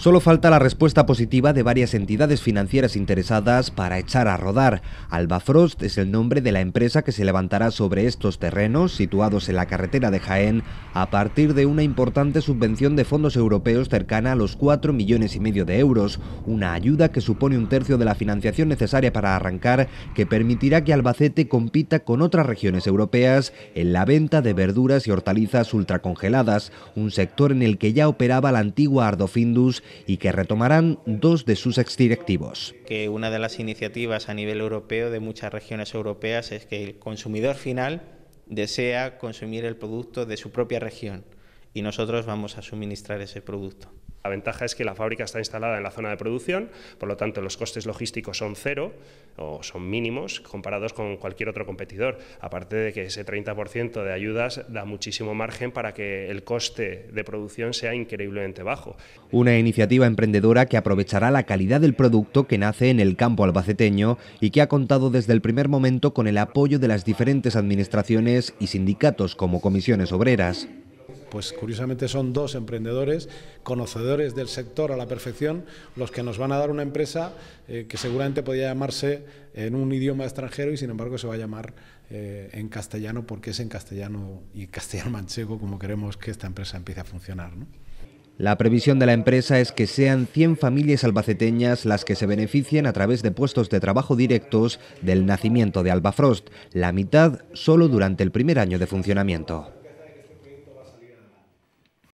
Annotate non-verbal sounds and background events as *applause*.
Solo falta la respuesta positiva de varias entidades financieras interesadas para echar a rodar. Albafrost es el nombre de la empresa que se levantará sobre estos terrenos situados en la carretera de Jaén a partir de una importante subvención de fondos europeos cercana a los 4 millones y medio de euros, una ayuda que supone un tercio de la financiación necesaria para arrancar que permitirá que Albacete compita con otras regiones europeas en la venta de verduras y hortalizas ultracongeladas, un sector en el que ya operaba la antigua Ardofindus y que retomarán dos de sus exdirectivos. Que una de las iniciativas a nivel europeo de muchas regiones europeas es que el consumidor final desea consumir el producto de su propia región y nosotros vamos a suministrar ese producto. La ventaja es que la fábrica está instalada en la zona de producción, por lo tanto los costes logísticos son cero o son mínimos comparados con cualquier otro competidor. Aparte de que ese 30% de ayudas da muchísimo margen para que el coste de producción sea increíblemente bajo. Una iniciativa emprendedora que aprovechará la calidad del producto que nace en el campo albaceteño y que ha contado desde el primer momento con el apoyo de las diferentes administraciones y sindicatos como comisiones obreras pues curiosamente son dos emprendedores, conocedores del sector a la perfección, los que nos van a dar una empresa eh, que seguramente podría llamarse en un idioma extranjero y sin embargo se va a llamar eh, en castellano porque es en castellano y castellano *laughs* manchego como queremos que esta empresa empiece a funcionar. La previsión de la empresa es que sean 100 familias albaceteñas las que se beneficien a través de puestos de trabajo directos del nacimiento de Albafrost, la mitad solo durante el primer año de funcionamiento.